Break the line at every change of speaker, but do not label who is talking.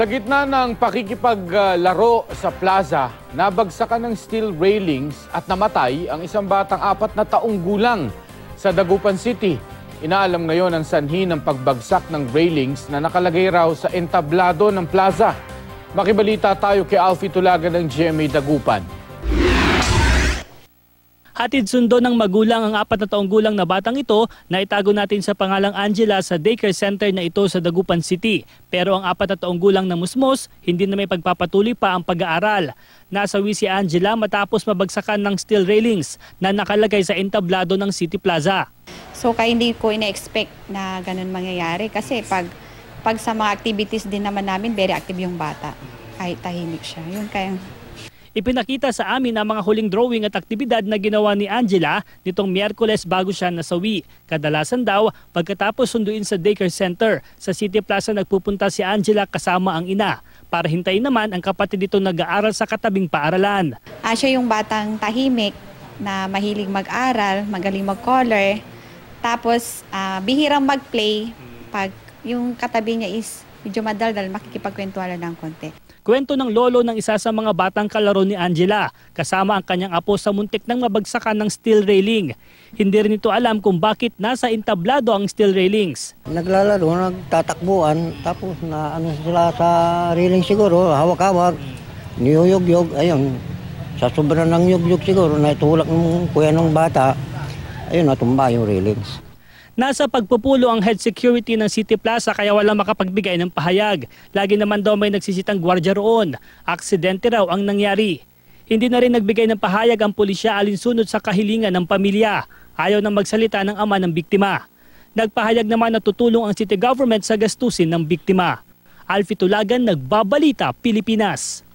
Sa gitna ng pakikipaglaro sa plaza, nabagsakan ng steel railings at namatay ang isang batang apat na taong gulang sa Dagupan City. Inaalam ngayon ang sanhi ng pagbagsak ng railings na nakalagay raw sa entablado ng plaza. Makibalita tayo kay Alfie Tulaga ng GMA Dagupan.
Hatid sundo ng magulang ang apat na taong gulang na batang ito na itago natin sa pangalang Angela sa daycare center na ito sa Dagupan City. Pero ang apat na taong gulang na musmos, hindi na may pagpapatuloy pa ang pag-aaral. Nasawi si Angela matapos mabagsakan ng steel railings na nakalagay sa entablado ng City Plaza.
So kaya hindi ko ina-expect na ganun mangyayari kasi pag, pag sa mga activities din naman namin, very active yung bata. Kahit tahimik siya. Yun kaya
ipinakita sa amin ang mga huling drawing at aktibidad na ginawa ni Angela nitong Miyerkules bago siya nasawi. Kadalasan daw, pagkatapos sunduin sa daycare center, sa City Plaza nagpupunta si Angela kasama ang ina para hintayin naman ang kapatid nito nag-aaral sa katabing paaralan.
Ah, siya yung batang tahimik na mahilig mag-aral, magaling mag-color, tapos ah, bihirang mag-play pag yung katabi niya is medyo madaldal, makikipagkwentuhan lang ng konti.
Kwento ng lolo ng isa sa mga batang kalaro ni Angela kasama ang kanyang apo sa muntik ng mabagsakan ng steel railing. Hindi rin ito alam kung bakit nasa entablado ang steel railings.
Naglalaro, nagtatakbuan, tapos na ano sila sa railing siguro, hawak-hawak, niyoyog yog ayun. Sa sobrang ng yog-yog siguro, naitulak ng kuya ng bata, ayun, natumba yung railings.
Nasa pagpupulo ang head security ng City Plaza kaya walang makapagbigay ng pahayag. Lagi naman daw may nagsisitang gwardya roon. Aksidente raw ang nangyari. Hindi na rin nagbigay ng pahayag ang pulisya alinsunod sa kahilingan ng pamilya. Ayaw nang magsalita ng ama ng biktima. Nagpahayag naman na tutulong ang city government sa gastusin ng biktima. Alfie Tulagan, Nagbabalita, Pilipinas.